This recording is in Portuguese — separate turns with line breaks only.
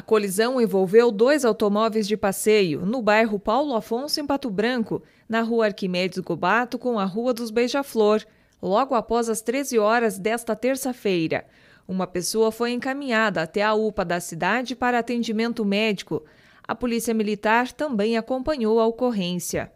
A colisão envolveu dois automóveis de passeio no bairro Paulo Afonso, em Pato Branco, na rua Arquimedes Gobato com a Rua dos Beija-Flor, logo após as 13 horas desta terça-feira. Uma pessoa foi encaminhada até a UPA da cidade para atendimento médico. A Polícia Militar também acompanhou a ocorrência.